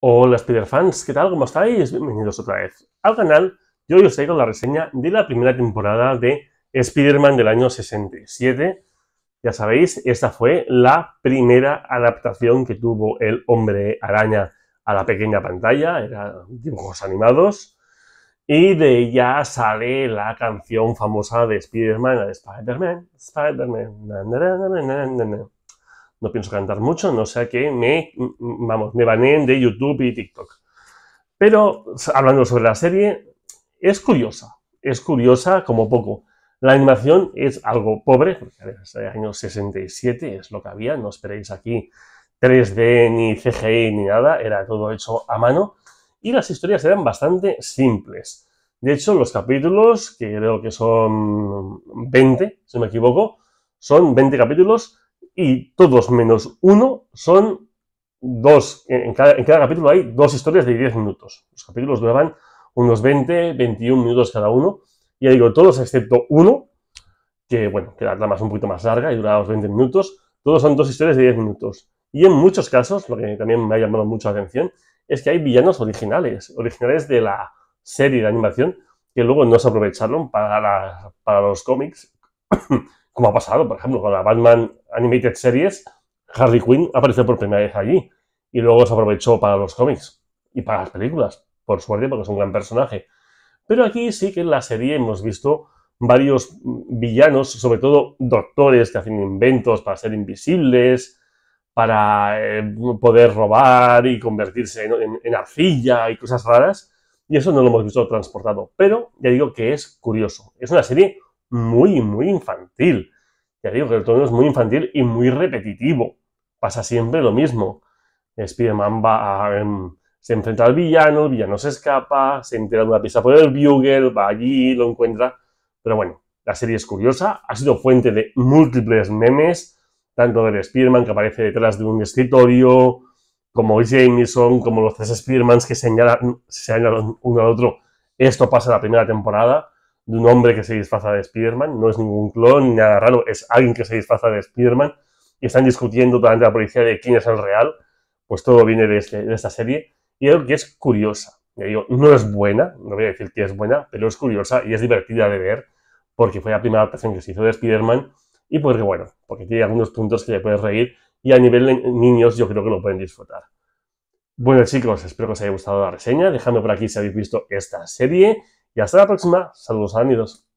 Hola Spider-Fans, ¿qué tal? ¿Cómo estáis? Bienvenidos otra vez al canal. Yo hoy os traigo la reseña de la primera temporada de Spider-Man del año 67. Ya sabéis, esta fue la primera adaptación que tuvo el hombre araña a la pequeña pantalla, eran dibujos animados, y de ella sale la canción famosa de Spider-Man, de Spider-Man, Spider-Man, no pienso cantar mucho, no sé que me, vamos, me baneen de YouTube y TikTok. Pero hablando sobre la serie, es curiosa, es curiosa como poco. La animación es algo pobre, porque es de años 67, es lo que había, no esperéis aquí 3D ni CGI ni nada, era todo hecho a mano y las historias eran bastante simples. De hecho, los capítulos, que creo que son 20, si me equivoco, son 20 capítulos, y todos menos uno son dos. En cada, capítulo hay dos historias de 10 minutos. Los capítulos duraban unos 20, 21 minutos cada uno. Y ya digo, todos excepto uno, que bueno, que la trama es un poquito más larga y duraba unos 20 minutos, todos son dos historias de 10 minutos. Y en muchos casos, lo que también me ha llamado mucho la atención, es que hay villanos originales, originales de la serie de animación, que luego no se aprovecharon para, para los cómics como ha pasado, por ejemplo, con la Batman Animated Series, Harley Quinn apareció por primera vez allí y luego se aprovechó para los cómics y para las películas, por suerte, porque es un gran personaje. Pero aquí sí que en la serie hemos visto varios villanos, sobre todo doctores que hacen inventos para ser invisibles, para eh, poder robar y convertirse en, arcilla y cosas raras. Y eso no lo hemos visto transportado. Pero ya digo que es curioso. Es una serie muy, muy infantil. Ya digo que el tono es muy infantil y muy repetitivo. Pasa siempre lo mismo. spider va a, em, se enfrenta al villano, el villano se escapa, se entera de una pista por el Bugle, va allí, lo encuentra. Pero bueno, la serie es curiosa, ha sido fuente de múltiples memes, tanto del Spearman que aparece detrás de un escritorio, como Jameson, como los tres Spearmans que señalan, señalan uno al otro. Esto pasa en la primera temporada de un hombre que se disfraza de Spider-Man, no es ningún clon ni nada raro, es alguien que se disfraza de Spider-Man y están discutiendo durante la policía de quién es el real, pues todo viene de, este, esta serie y algo que es curiosa. no es buena, no voy a decir que es buena, pero es curiosa y es divertida de ver porque fue la primera adaptación que se hizo de Spider-Man y porque bueno, porque tiene algunos puntos que le puedes reír y a nivel de niños yo creo que lo pueden disfrutar. Bueno chicos, espero que os haya gustado la reseña, dejadme por aquí si habéis visto esta serie y hasta la próxima. Saludos, amigos.